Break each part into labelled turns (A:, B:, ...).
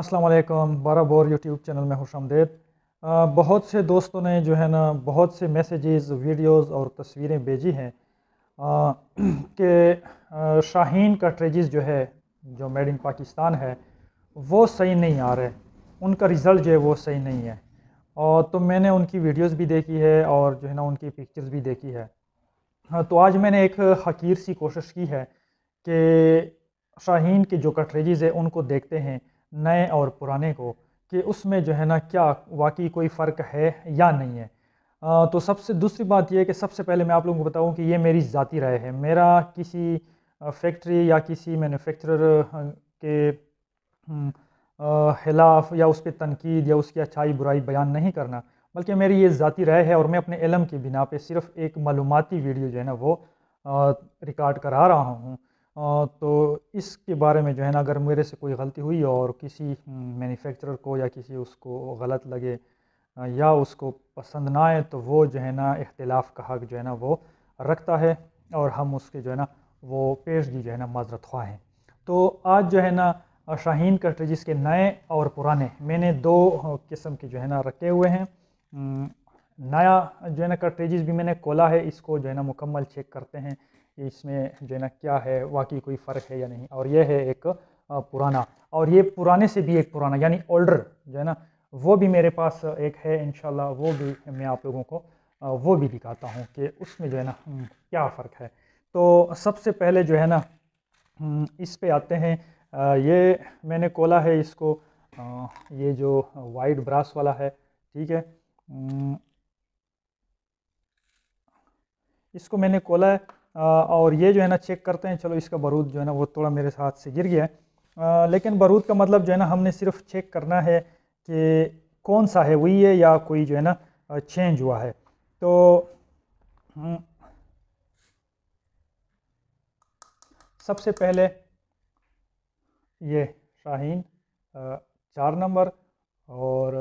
A: असलम बारा bore YouTube channel में खुश बहुत से दोस्तों ने जो है ना बहुत से मैसेजेस वीडियोस और तस्वीरें भेजी हैं कि शाहीन का ट्रेजिस जो है जो मेड इन पाकिस्तान है वो सही नहीं आ रहे उनका रिज़ल्ट जो है वो सही नहीं है और तो मैंने उनकी वीडियोस भी देखी है और जो है ना उनकी पिक्चर्स भी देखी है हाँ, तो आज मैंने एक हकीर सी कोशिश की है कि शाहीन के जो कटरेजेज़ है उनको देखते हैं नए और पुराने को कि उसमें जो है ना क्या वाकई कोई फ़र्क है या नहीं है आ, तो सबसे दूसरी बात यह कि सबसे पहले मैं आप लोगों को बताऊं कि ये मेरी ज़ाती राय है मेरा किसी फैक्ट्री या किसी मैन्युफैक्चरर के हम्म, खिलाफ या उस पर तनकीद या उसकी अच्छाई बुराई बयान नहीं करना बल्कि मेरी ये ज़ाती राय है और मैं अपने इलम की बिना पे सिर्फ एक मालूमती वीडियो जो है ना वो रिकॉर्ड करा रहा हूँ तो इसके बारे में जो है ना अगर मेरे से कोई गलती हुई और किसी मैन्युफैक्चरर हम्म, को या किसी उसको गलत लगे या उसको पसंद ना आए तो वो जो है ना इख्तलाफ का हक जो है ना वो रखता है और हम उसके जो है ना वो पेशगी जो है ना माजरत ख्वा हैं तो आज जो है ना शाहीन कटरेजिस के नए और पुराने मैंने दो किस्म के जो है ना रखे हुए हैं हम्म, नया जो है ना कटरेजिस भी मैंने खोला है इसको जो है ना मुकम्मल चेक करते हैं इसमें जो है ना क्या है वाकई कोई फ़र्क है या नहीं और यह है एक पुराना और ये पुराने से भी एक पुराना यानी ओल्डर जो है ना वो भी मेरे पास एक है इन वो भी मैं आप लोगों को वो भी दिखाता हूँ कि उसमें जो है ना हम्म, क्या फ़र्क है तो सबसे पहले जो है ना हम्म, इस पे आते हैं ये मैंने कोला है इसको ये जो वाइट ब्रास वाला है ठीक है हम्म, इसको मैंने कोला है और ये जो है ना चेक करते हैं चलो इसका बारूद जो है ना वो थोड़ा मेरे हाथ से गिर गया लेकिन बारूद का मतलब जो है ना हमने सिर्फ चेक करना है कि कौन सा है वही है या कोई जो है ना चेंज हुआ है तो हम्म, सबसे पहले ये शाहीन चार नंबर और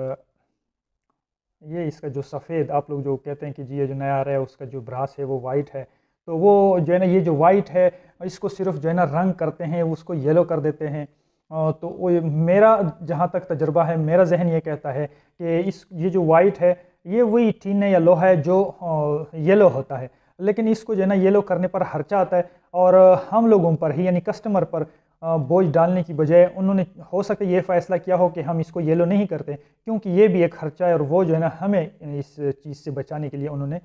A: ये इसका जो सफ़ेद आप लोग जो कहते हैं कि जी ये जो नया आ रहा है उसका जो ब्रास है वो वाइट है तो वो जो है ना ये जो वाइट है इसको सिर्फ जो है ना रंग करते हैं उसको येलो कर देते हैं तो वो मेरा जहाँ तक तजर्बा है मेरा जहन ये कहता है कि इस ये जो वाइट है ये वही टीन या लोहा है जो येलो होता है लेकिन इसको जो है ना येलो करने पर खर्चा आता है और हम लोगों पर ही यानी कस्टमर पर बोझ डालने की बजाय उन्होंने हो सके ये फ़ैसला किया हो कि हम इसको येलो नहीं करते क्योंकि ये भी एक खर्चा है और वो जो है ना हमें इस चीज़ से बचाने के लिए उन्होंने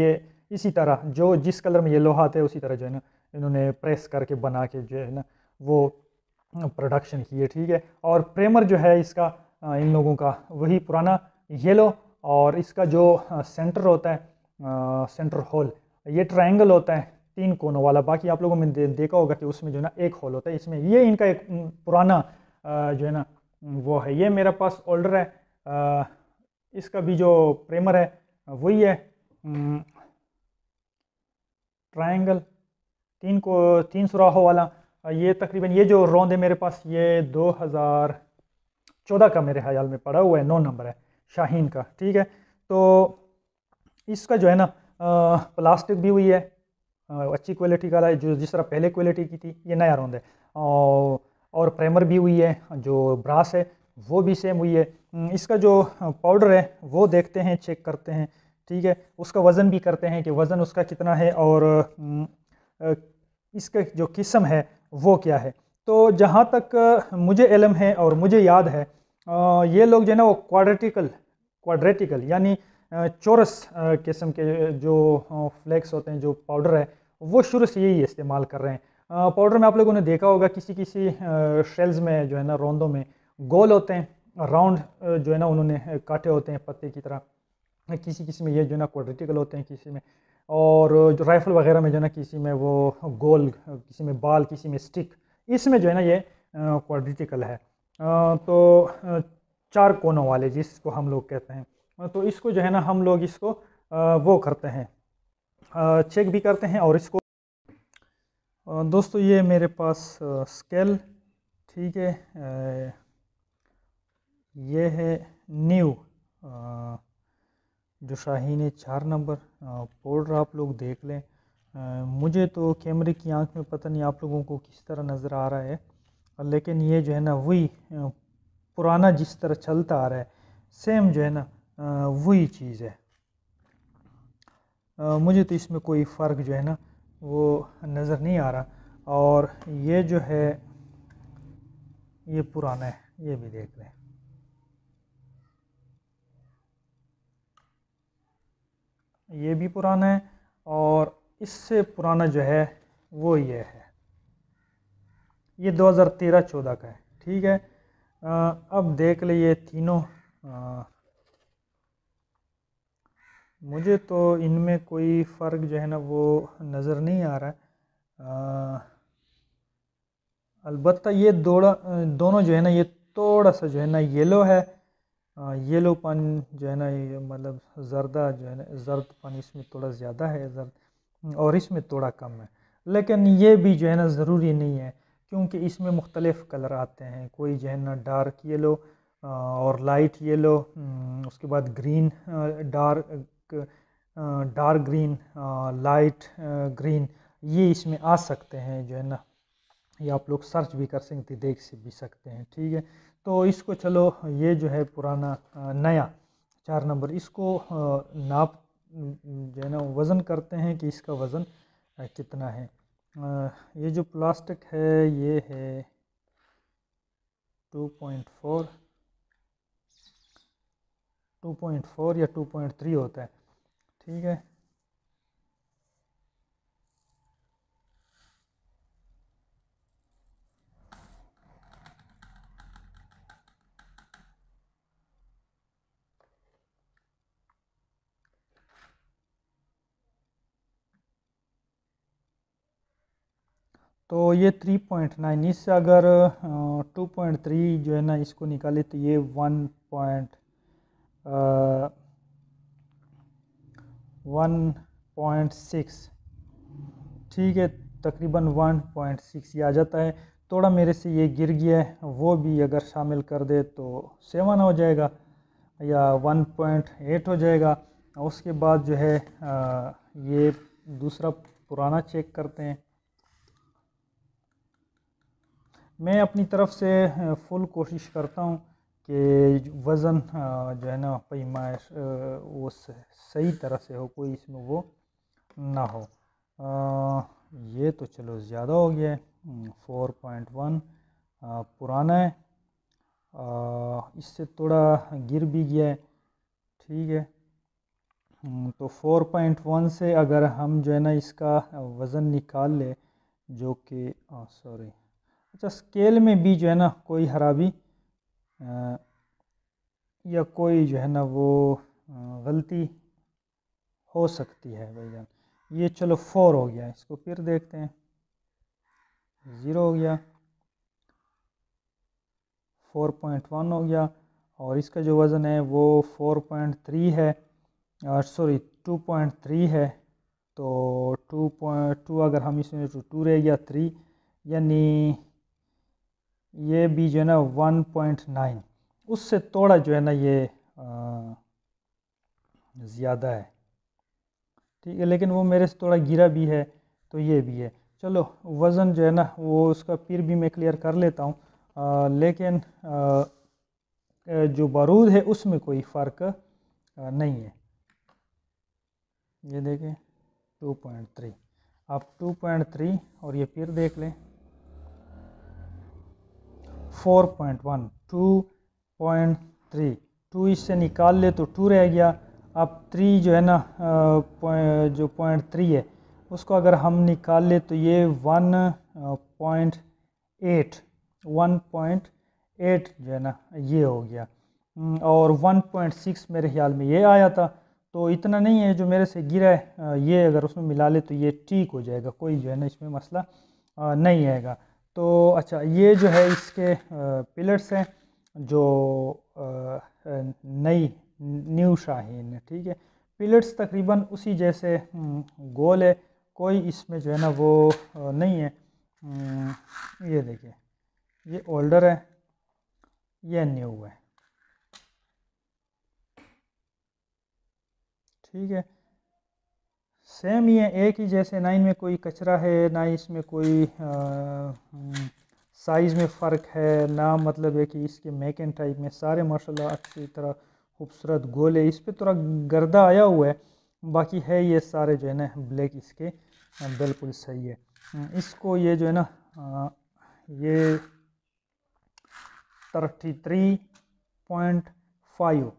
A: ये इसी तरह जो जिस कलर में ये लोहा थे उसी तरह जो है ना इन्होंने प्रेस करके बना के जो है ना वो प्रोडक्शन किए ठीक है और प्रेमर जो है इसका इन लोगों का वही पुराना येलो और इसका जो सेंटर होता है सेंटर होल ये ट्रायंगल होता है तीन कोनों वाला बाकी आप लोगों में दे, देखा होगा कि उसमें जो है ना एक होल होता है इसमें ये इनका एक पुराना जो है ना वो है ये मेरा पास ओल्डर है इसका भी जो प्रेमर है वही है ट्राइंगल तीन को तीन सुराहों वाला ये तकरीबन ये जो रौंद है मेरे पास ये 2014 का मेरे ख्याल में पड़ा हुआ है नौ नंबर है शाहीन का ठीक है तो इसका जो है ना प्लास्टिक भी हुई है अच्छी क्वालिटी का है जो जिस तरह पहले क्वालिटी की थी ये नया रौंद है और प्रेमर भी हुई है जो ब्रास है वो भी सेम हुई है इसका जो पाउडर है वो देखते हैं चेक करते हैं ठीक है उसका वज़न भी करते हैं कि वज़न उसका कितना है और हम्म, इसका जो किस्म है वो क्या है तो जहाँ तक मुझे इलम है और मुझे याद है ये लोग जो है ना वो क्वाड्रेटिकल क्वाड्रेटिकल यानी चोरस किस्म के जो फ्लेक्स होते हैं जो पाउडर है वो शुरू से यही इस्तेमाल कर रहे हैं पाउडर में आप लोगों ने देखा होगा किसी किसी शेल्स में जो है ना रोंदों में गोल होते हैं राउंड जो है ना उन्होंने काटे होते हैं पत्ते की तरह किसी किसी में ये जो है ना क्वाड्रेटिकल होते हैं किसी में और जो राइफ़ल वगैरह में जो है ना किसी में वो गोल किसी में बाल किसी में स्टिक इसमें जो है ना ये क्वाड्रेटिकल है तो चार कोनों वाले जिसको हम लोग कहते हैं तो इसको जो है ना हम लोग इसको वो करते हैं चेक भी करते हैं और इसको दोस्तों ये मेरे पास स्केल ठीक है ये है न्यू जो शाहीन है चार नंबर पाउडर आप लोग देख लें आ, मुझे तो कैमरे की आंख में पता नहीं आप लोगों को किस तरह नज़र आ रहा है लेकिन ये जो है ना वही पुराना जिस तरह चलता आ रहा है सेम जो है ना वही चीज़ है आ, मुझे तो इसमें कोई फ़र्क जो है ना वो नज़र नहीं आ रहा और ये जो है ये पुराना है ये भी देख लें ये भी पुराना है और इससे पुराना जो है वो ये है ये 2013-14 का है ठीक है आ, अब देख ले ये तीनों आ, मुझे तो इनमें कोई फ़र्क जो है ना वो नज़र नहीं आ रहा अलबत्त ये दोड़ा दोनों जो है ना ये थोड़ा सा जो है ना येलो है येलो पन जो है ना ये मतलब जर्दा जो है ना जर्द पन इसमें थोड़ा ज़्यादा है जर्द और इसमें थोड़ा कम है लेकिन ये भी जो है ना ज़रूरी नहीं है क्योंकि इसमें मुख्तलिफ़ कलर आते हैं कोई जो है ना डार्क येलो और लाइट येलो हम्म, उसके बाद green dark dark green light green ये इसमें आ सकते हैं जो है ना ये आप लोग सर्च भी कर सकते देख भी सकते हैं ठीक है तो इसको चलो ये जो है पुराना नया चार नंबर इसको नाप जो है ना वज़न करते हैं कि इसका वज़न कितना है ये जो प्लास्टिक है ये है two point four two point four या टू पॉइंट थ्री होता है ठीक है तो ये थ्री पॉइंट नाइन इससे अगर टू पॉइंट थ्री जो है ना इसको निकाले तो ये one point one point six ठीक है तकरीबन वन पॉइंट सिक्स ये आ जाता है थोड़ा मेरे से ये गिर गया है वो भी अगर शामिल कर दे तो सेवन हो जाएगा या वन पॉइंट एट हो जाएगा उसके बाद जो है आ, ये दूसरा पुराना चेक करते हैं मैं अपनी तरफ से फुल कोशिश करता हूँ कि वज़न जो है ना पैमाइश वो सही तरह से हो कोई इसमें वो ना हो आ, ये तो चलो ज़्यादा हो गया फोर पॉइंट वन पुराना है इससे थोड़ा गिर भी गया है ठीक है तो 4.1 से अगर हम जो है ना इसका वज़न निकाल ले जो कि सॉरी अच्छा स्केल में भी जो है ना कोई ख़राबी या कोई जो है ना वो गलती हो सकती है भाईजान ये चलो फोर हो गया इसको फिर देखते हैं ज़ीरो हो गया फोर पॉइंट वन हो गया और इसका जो वज़न है वो फोर पॉइंट थ्री है और सॉरी टू पॉइंट थ्री है तो टू पॉइंट टू अगर हम इसमें टू रह गया थ्री यानी ये भी जो है ना वन पॉइंट नाइन उससे थोड़ा जो है ना ये ज़्यादा है ठीक है लेकिन वो मेरे से थोड़ा गिरा भी है तो ये भी है चलो वज़न जो है ना वो उसका फिर भी मैं क्लियर कर लेता हूँ लेकिन आ, जो बारूद है उसमें कोई फ़र्क नहीं है ये देखें 2.3 आप 2.3 और ये फिर देख लें four point one two point three two इससे निकाल ले तो टू रह गया अब थ्री जो है ना जो पॉइंट थ्री है उसको अगर हम निकाल ले तो ये one point eight one point eight जो है ना ये हो गया और वन पॉइंट सिक्स मेरे ख्याल में ये आया था तो इतना नहीं है जो मेरे से गिरा है ये अगर उसमें मिला ले तो ये ठीक हो जाएगा कोई जो है ना इसमें मसला नहीं आएगा तो अच्छा ये जो है इसके पिलर्स हैं जो नई न्यू शाहीन ठीक है पिलर्स तकरीबन उसी जैसे गोल है कोई इसमें जो है ना वो नहीं है ये देखिए ये ओल्डर है ये न्यू है ठीक है सेम ये एक ही जैसे ना इनमें कोई कचरा है ना इसमें कोई साइज़ हम्म, में फ़र्क है ना मतलब है कि इसके मैकन टाइप में सारे माशाल्लाह अच्छी तरह खूबसूरत गोल है इस पर थोड़ा गर्दा आया हुआ है बाकी है ये सारे जो है ना ब्लैक इसके बिल्कुल सही है हम्म, इसको ये जो है ना ये thirty three point five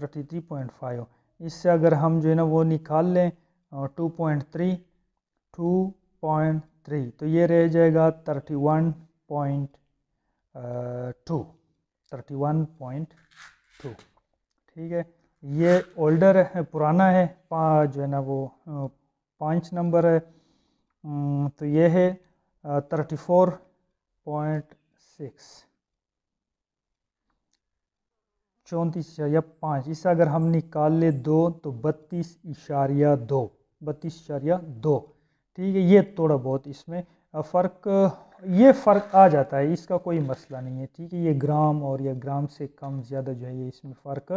A: thirty three point five इससे अगर हम जो है ना वो निकाल लें और two point three two point three तो ये रह जाएगा thirty one point two thirty one point two ठीक है ये ओल्डर है पुराना है जो है ना वो पाँच नंबर है तो ये है थर्टी फोर पॉइंट सिक्स चौंतीस या पाँच इसे अगर हम निकाल ले दो तो बत्तीस इशारिया दो बत्तीस चारिया दो ठीक है ये थोड़ा बहुत इसमें फ़र्क ये फ़र्क आ जाता है इसका कोई मसला नहीं है ठीक है ये ग्राम और या ग्राम से कम ज़्यादा जो है ये इसमें फ़र्क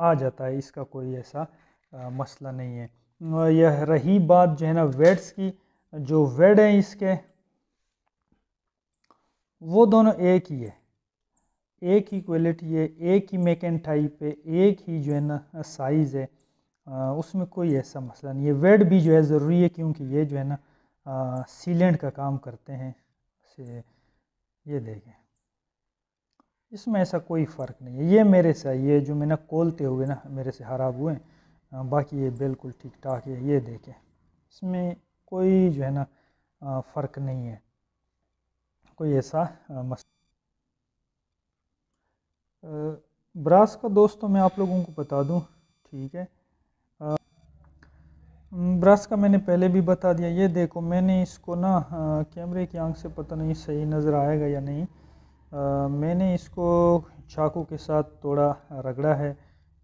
A: आ जाता है इसका कोई ऐसा मसला नहीं है यह रही बात जो है ना वेड्स की जो वेड हैं इसके वो दोनों एक ही है एक ही क्वालिटी है एक ही मेक टाइप है एक ही जो है ना साइज़ है उसमें कोई ऐसा मसला नहीं है वेड भी जो है ज़रूरी है क्योंकि ये जो है ना सीलेंट का काम करते हैं से ये देखें इसमें ऐसा कोई फ़र्क नहीं है ये मेरे से ये जो मैंने कोलते हुए ना मेरे से ख़राब हुए बाकी ये बिल्कुल ठीक ठाक है ये देखें इसमें कोई जो है ना फ़र्क नहीं है कोई ऐसा मसला ब्रास का दोस्तों मैं आप लोगों को बता दूं ठीक है हम्म, ब्रश का मैंने पहले भी बता दिया ये देखो मैंने इसको ना हाँ, कैमरे की आंख से पता नहीं सही नज़र आएगा या नहीं आ, मैंने इसको चाकू के साथ थोड़ा रगड़ा है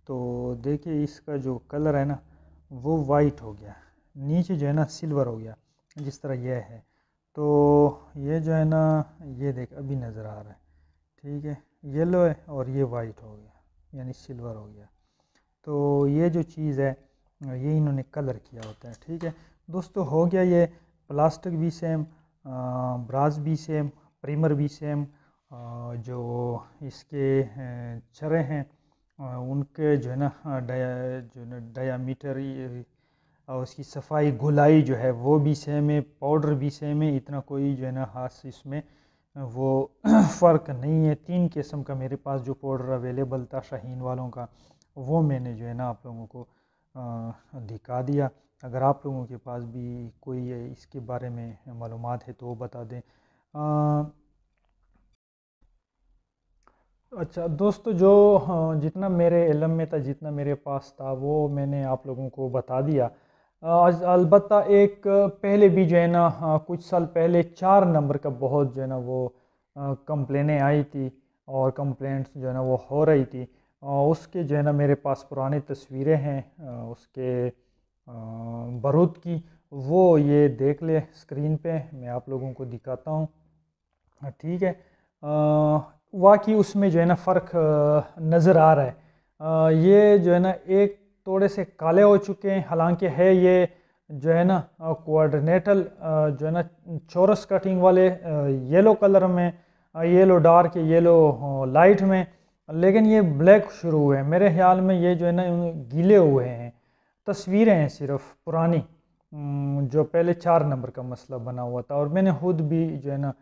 A: तो देखिए इसका जो कलर है ना वो वाइट हो गया नीचे जो है ना सिल्वर हो गया जिस तरह यह है तो ये जो है ना ये देख अभी नज़र आ रहा है ठीक है येलो है और ये वाइट हो गया यानी सिल्वर हो गया तो ये जो चीज़ है ये इन्होंने कलर किया होता है ठीक है दोस्तों हो गया ये प्लास्टिक भी सेम ब्रास भी सेम प्रीमर भी सेम जो इसके चरे हैं उनके जो है ना डाया जो है ना डायामीटर और उसकी सफाई गुलाई जो है वो भी सेम है पाउडर भी सेम है इतना कोई जो है ना हाथ इसमें वो फ़र्क नहीं है तीन किस्म का मेरे पास जो पाउडर अवेलेबल था शाहीन वालों का वो मैंने जो है ना आप लोगों को दिखा दिया अगर आप लोगों के पास भी कोई इसके बारे में मालूम है तो वो बता दें आ, अच्छा दोस्तों जो जितना मेरे इलम में था जितना मेरे पास था वो मैंने आप लोगों को बता दिया अलबत् एक पहले भी जो है ना कुछ साल पहले चार नंबर का बहुत जो है ना वो कंप्लेनें आई थी और कंप्लेंट्स जो है ना वो हो रही थी उसके जो है ना मेरे पास पुरानी तस्वीरें हैं उसके बरूद की वो ये देख ले स्क्रीन पे मैं आप लोगों को दिखाता हूँ ठीक है वाकई उसमें जो है ना फ़र्क नज़र आ रहा है ये जो है ना एक थोड़े से काले हो चुके हैं हालांकि है ये जो है ना कोऑर्डिनेटल जो है ना चोरस कटिंग वाले येलो कलर में येलो डार्क येलो लाइट में लेकिन ये ब्लैक शुरू हुए हैं मेरे ख्याल में ये जो है ना गीले हुए हैं तस्वीरें हैं सिर्फ पुरानी जो पहले चार नंबर का मसला बना हुआ था और मैंने खुद भी जो है ना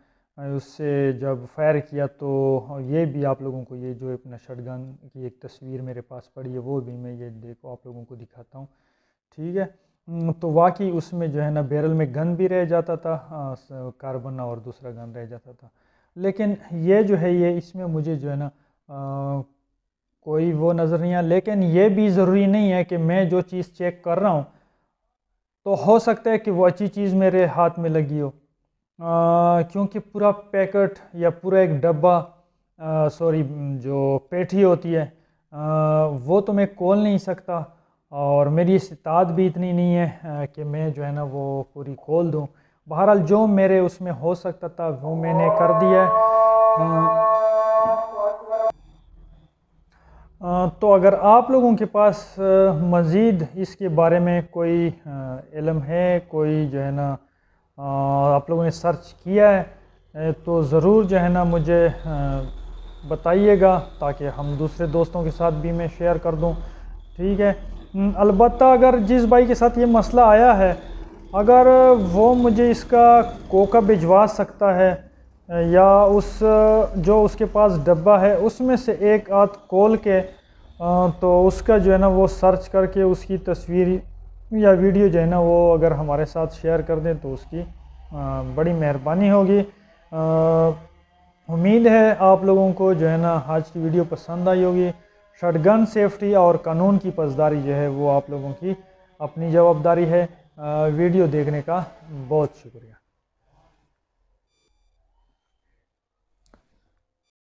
A: उससे जब फायर किया तो ये भी आप लोगों को ये जो अपना शटगन की एक तस्वीर मेरे पास पड़ी है वो भी मैं ये देखो आप लोगों को दिखाता हूँ ठीक है तो वाकई उसमें जो है ना बैरल में गन भी रह जाता था कार्बन और दूसरा गन रह जाता था लेकिन ये जो है ये इसमें मुझे जो है ना कोई वो नज़र नहीं आया लेकिन ये भी ज़रूरी नहीं है कि मैं जो चीज़ चेक कर रहा हूँ तो हो सकता है कि वो अच्छी चीज़ मेरे हाथ में लगी हो क्योंकि पूरा पैकेट या पूरा एक डब्बा सॉरी जो पेठी होती है आ, वो तो मैं खोल नहीं सकता और मेरी इस्ताद भी इतनी नहीं है कि मैं जो है ना वो पूरी खोल दूँ बहरहाल जो मेरे उसमें हो सकता था वो मैंने कर दिया है तो अगर आप लोगों के पास मज़ीद इसके बारे में कोई इलम है कोई जो है ना आप लोगों ने सर्च किया है तो ज़रूर जो है ना मुझे बताइएगा ताकि हम दूसरे दोस्तों के साथ भी मैं शेयर कर दूं ठीक है अलबत् अगर जिस भाई के साथ ये मसला आया है अगर वो मुझे इसका कोका भिजवा सकता है या उस जो उसके पास डब्बा है उसमें से एक आध खोल के तो उसका जो है ना वो सर्च करके उसकी तस्वीर या वीडियो जो है ना वो अगर हमारे साथ शेयर कर दें तो उसकी बड़ी मेहरबानी होगी उम्मीद है आप लोगों को जो है ना आज की वीडियो पसंद आई होगी शटगन सेफ्टी और कानून की पसदारी जो है वो आप लोगों की अपनी जवाबदारी है वीडियो देखने का बहुत शुक्रिया